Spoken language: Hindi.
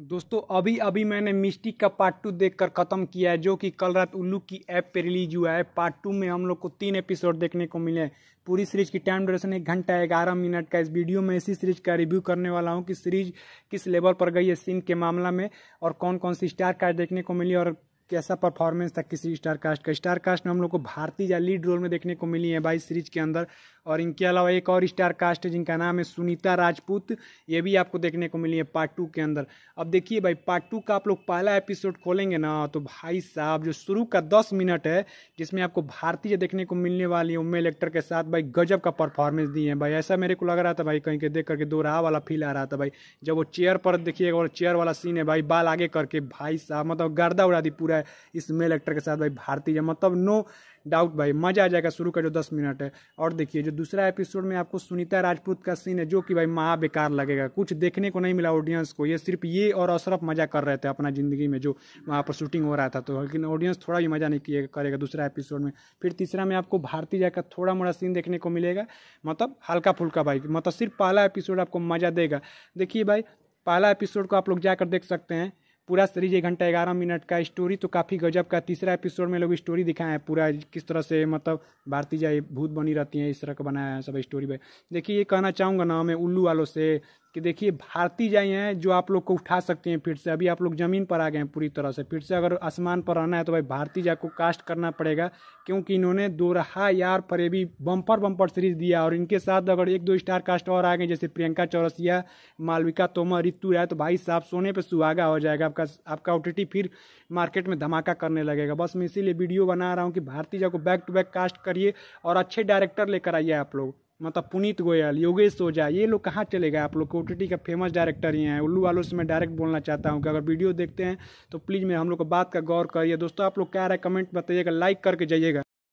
दोस्तों अभी अभी मैंने मिस्टिक का पार्ट टू देखकर ख़त्म किया है जो कि कल रात उल्लू की ऐप पे रिलीज हुआ है पार्ट टू में हम लोग को तीन एपिसोड देखने को मिले पूरी सीरीज की टाइम ड्यूरेशन एक घंटा ग्यारह मिनट का इस वीडियो में इसी सीरीज का रिव्यू करने वाला हूँ कि सीरीज किस लेवल पर गई है सीन के मामला में और कौन कौन सी स्टार कार्ड देखने को मिली और कैसा परफॉर्मेंस था किसी स्टार कास्ट का स्टार कास्ट में हम लोग को भारतीय या लीड रोल में देखने को मिली है भाई सीरीज के अंदर और इनके अलावा एक और स्टार कास्ट है जिनका नाम है सुनीता राजपूत ये भी आपको देखने को मिली है पार्ट टू के अंदर अब देखिए भाई पार्ट टू का आप लोग पहला एपिसोड खोलेंगे ना तो भाई साहब जो शुरू का दस मिनट है जिसमें आपको भारतीय देखने को मिलने वाली है उमेल एक्टर के साथ भाई गजब का परफॉर्मेंस दिए हैं भाई ऐसा मेरे को लग रहा था भाई कहीं के देख करके राह वाला फील आ रहा था भाई जब वो चेयर पर देखिए और चेयर वाला सीन है भाई बाल आगे करके भाई साहब मतलब गर्दा उड़ा दी पूरा होगा इस मेल एक्टर के साथ भाई भारतीय मतलब नो डाउट भाई मजा आ जाएगा शुरू का जो दस मिनट है और देखिए जो दूसरा एपिसोड में आपको सुनीता राजपूत का सीन है जो कि भाई महा बेकार लगेगा कुछ देखने को नहीं मिला ऑडियंस को ये सिर्फ ये और अशरफ मजा कर रहे थे अपना ज़िंदगी में जो वहाँ पर शूटिंग हो रहा था तो लेकिन ऑडियंस थोड़ा भी मजा नहीं किया करेगा दूसरा एपिसोड में फिर तीसरा में आपको भारती जय का थोड़ा मोड़ा सीन देखने को मिलेगा मतलब हल्का फुल्का भाई मतलब सिर्फ पहला एपिसोड आपको मजा देगा देखिए भाई पहला एपिसोड को आप लोग जाकर देख सकते हैं पूरा सीरीज एक घंटा ग्यारह मिनट का स्टोरी तो काफ़ी गजब का तीसरा एपिसोड में लोग स्टोरी दिखाए हैं पूरा किस तरह से मतलब भारतीय भूत बनी रहती हैं इस तरह का बनाया है सब स्टोरी में देखिए ये कहना चाहूँगा ना मैं उल्लू वालों से कि देखिए भारतीय जाए हैं जो आप लोग को उठा सकते हैं फिर से अभी आप लोग ज़मीन पर आ गए हैं पूरी तरह से फिर से अगर आसमान पर रहना है तो भाई भारतीय जा को कास्ट करना पड़ेगा क्योंकि इन्होंने दो रहा यार पर ये भी बम्पर बम्पर सीरीज दिया और इनके साथ अगर एक दो स्टार कास्ट और आ गए जैसे प्रियंका चौरसिया मालविका तोमर रितु राय तो भाई साहब सोने पर सुहागा हो जाएगा आपका आपका ओ फिर मार्केट में धमाका करने लगेगा बस मैं इसीलिए वीडियो बना रहा हूँ कि भारतीय जा को बैक टू बैक कास्ट करिए और अच्छे डायरेक्टर लेकर आइए आप लोग मतलब पुनीत गोयल योगेश ओझा ये लोग कहाँ चले गए आप लोग को ओ का फेमस डायरेक्टर ही हैं उल्लू वालों से मैं डायरेक्ट बोलना चाहता हूँ कि अगर वीडियो देखते हैं तो प्लीज़ मेरे हम लोग को बात का गौर करिए दोस्तों आप लोग क्या रहा है कमेंट बताइएगा लाइक करके जाइएगा